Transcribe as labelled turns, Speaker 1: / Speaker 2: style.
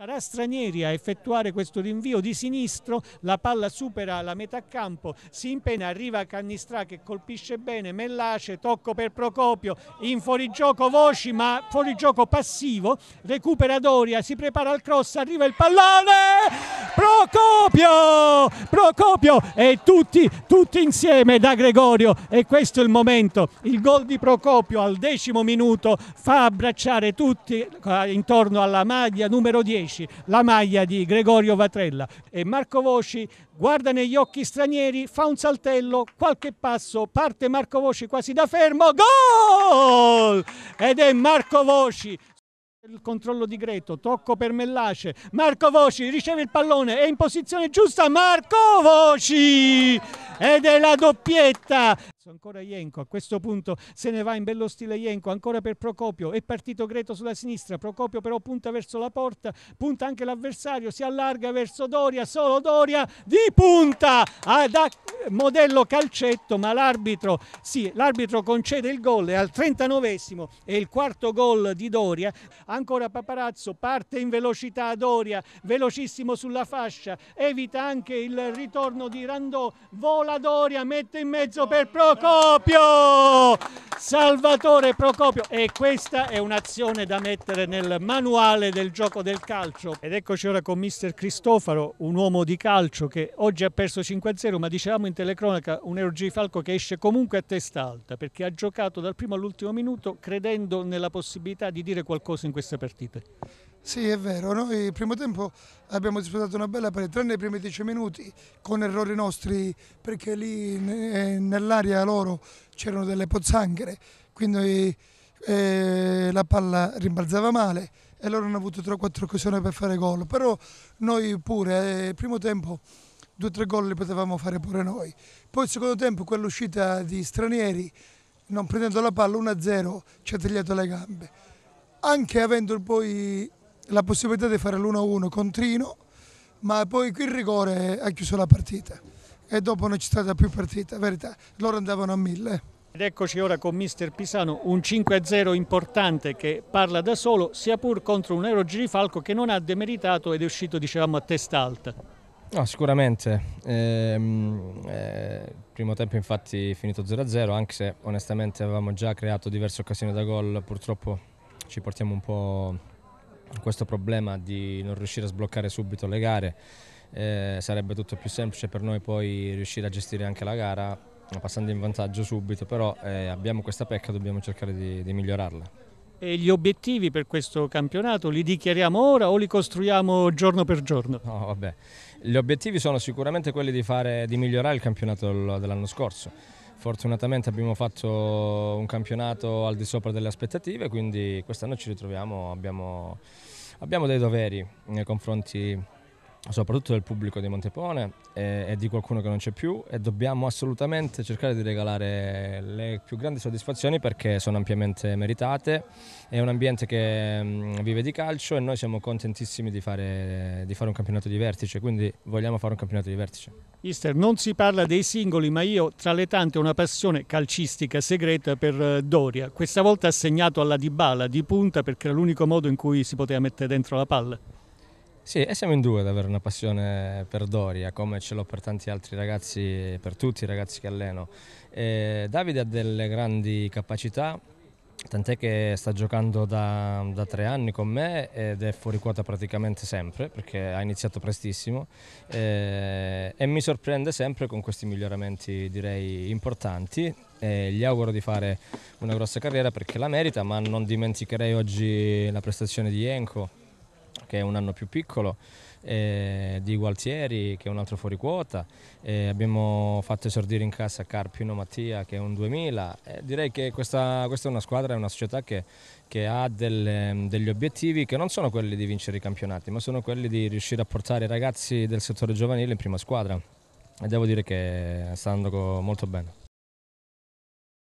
Speaker 1: Sarà Stranieri a effettuare questo rinvio di sinistro, la palla supera la metà campo, si impena, arriva Cannistrà che colpisce bene, Mellace, tocco per Procopio, in fuorigioco Voci ma fuorigioco passivo, recupera Doria, si prepara al cross, arriva il pallone! Procopio! Procopio! E tutti, tutti insieme da Gregorio. E questo è il momento. Il gol di Procopio al decimo minuto fa abbracciare tutti eh, intorno alla maglia numero 10, la maglia di Gregorio Vatrella. E Marco Voci guarda negli occhi stranieri, fa un saltello, qualche passo, parte Marco Voci quasi da fermo, gol! Ed è Marco Voci il controllo di Greto, tocco per Mellace, Marco Voci riceve il pallone, è in posizione giusta, Marco Voci! Ed è la doppietta! Ancora Ienco, a questo punto se ne va in bello stile Ienco, ancora per Procopio, è partito Greto sulla sinistra, Procopio però punta verso la porta, punta anche l'avversario, si allarga verso Doria, solo Doria di punta! Ad modello calcetto, ma l'arbitro sì, concede il gol, è al 39esimo, è il quarto gol di Doria, ancora Paparazzo parte in velocità Doria, velocissimo sulla fascia, evita anche il ritorno di Randò, vola Doria, mette in mezzo per Procopio! Salvatore Procopio e questa è un'azione da mettere nel manuale del gioco del calcio ed eccoci ora con mister Cristofaro un uomo di calcio che oggi ha perso 5-0 ma dicevamo in telecronaca un Ergi Falco che esce comunque a testa alta perché ha giocato dal primo all'ultimo minuto credendo nella possibilità di dire qualcosa in queste partite
Speaker 2: sì, è vero. Noi il primo tempo abbiamo disputato una bella parete, tranne i primi dieci minuti con errori nostri, perché lì eh, nell'aria loro c'erano delle pozzanghere, quindi eh, la palla rimbalzava male e loro hanno avuto 3-4 occasioni per fare gol. Però noi pure, il eh, primo tempo, 2-3 gol li potevamo fare pure noi. Poi il secondo tempo, quell'uscita di stranieri, non prendendo la palla 1-0, ci ha tagliato le gambe. Anche avendo poi la possibilità di fare l'1-1 con Trino, ma poi qui il rigore ha chiuso la partita e dopo non c'è stata più partita, verità, loro andavano a mille.
Speaker 1: Ed eccoci ora con mister Pisano, un 5-0 importante che parla da solo, sia pur contro un Euro Girifalco che non ha demeritato ed è uscito, dicevamo, a testa alta.
Speaker 3: No, sicuramente. Ehm, eh, primo tempo infatti finito 0-0, anche se onestamente avevamo già creato diverse occasioni da gol, purtroppo ci portiamo un po' questo problema di non riuscire a sbloccare subito le gare. Eh, sarebbe tutto più semplice per noi poi riuscire a gestire anche la gara passando in vantaggio subito, però eh, abbiamo questa pecca, dobbiamo cercare di, di migliorarla.
Speaker 1: E gli obiettivi per questo campionato li dichiariamo ora
Speaker 3: o li costruiamo giorno per giorno? No, vabbè. Gli obiettivi sono sicuramente quelli di, fare, di migliorare il campionato dell'anno scorso Fortunatamente abbiamo fatto un campionato al di sopra delle aspettative, quindi quest'anno ci ritroviamo, abbiamo, abbiamo dei doveri nei confronti soprattutto del pubblico di Montepone e, e, di qualcuno che non c'è più e dobbiamo assolutamente cercare di regalare le più grandi soddisfazioni perché sono ampiamente meritate, è un ambiente che mh, mm, vive di calcio e noi siamo contentissimi di fare, di fare un campionato di vertice, quindi vogliamo fare un campionato di vertice. Mister, non
Speaker 1: si parla dei singoli, ma io tra le tante ho una passione calcistica segreta per eh, Doria, questa volta assegnato alla Dibala di punta perché era l'unico modo in cui si poteva mettere dentro la palla.
Speaker 3: Sì, e siamo in due ad avere una passione per Doria, come ce l'ho per tanti altri ragazzi, per tutti i ragazzi che alleno. E Davide ha delle grandi capacità, tant'è che sta giocando da, da, tre anni con me ed è fuori quota praticamente sempre perché ha iniziato prestissimo eh, e mi sorprende sempre con questi miglioramenti direi importanti e gli auguro di fare una grossa carriera perché la merita ma non dimenticherei oggi la prestazione di Enco che è un anno più piccolo, eh, di Gualtieri che è un altro fuori quota, eh, abbiamo fatto esordire in casa Carpino Mattia che è un 2000, eh, direi che questa, questa, è una squadra, è una società che, che ha del, degli obiettivi che non sono quelli di vincere i campionati, ma sono quelli di riuscire a portare i ragazzi del settore giovanile in prima squadra e devo dire che sta andando molto bene.